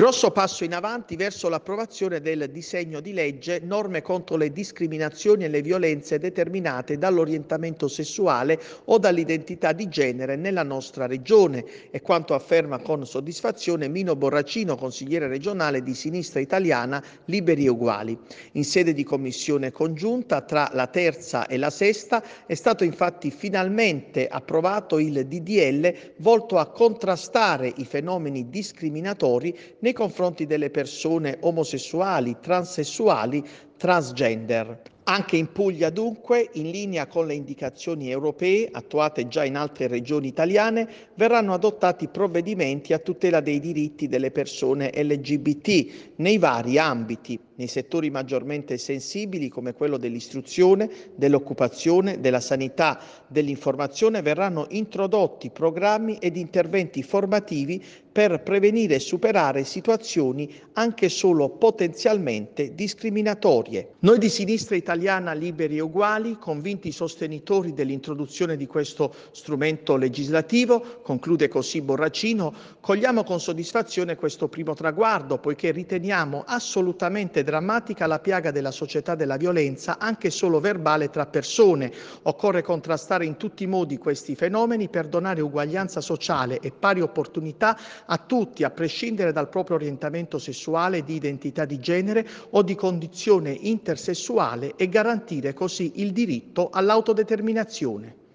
Grosso passo in avanti verso l'approvazione del disegno di legge norme contro le discriminazioni e le violenze determinate dall'orientamento sessuale o dall'identità di genere nella nostra regione. E quanto afferma con soddisfazione Mino Borracino, consigliere regionale di Sinistra Italiana Liberi e Uguali. In sede di commissione congiunta tra la terza e la sesta è stato infatti finalmente approvato il DDL volto a contrastare i fenomeni discriminatori nei nei confronti delle persone omosessuali, transessuali, transgender. Anche in Puglia dunque, in linea con le indicazioni europee attuate già in altre regioni italiane, verranno adottati provvedimenti a tutela dei diritti delle persone LGBT nei vari ambiti, nei settori maggiormente sensibili come quello dell'istruzione, dell'occupazione, della sanità, dell'informazione, verranno introdotti programmi ed interventi formativi per prevenire e superare situazioni anche solo potenzialmente discriminatorie. Noi di Sinistra Italiana Liberi e Uguali, convinti sostenitori dell'introduzione di questo strumento legislativo, conclude così Borracino, cogliamo con soddisfazione questo primo traguardo poiché riteniamo assolutamente drammatica la piaga della società della violenza, anche solo verbale, tra persone. Occorre contrastare in tutti i modi questi fenomeni per donare uguaglianza sociale e pari opportunità a tutti, a prescindere dal proprio orientamento sessuale, di identità di genere o di condizione intersessuale e garantire così il diritto all'autodeterminazione.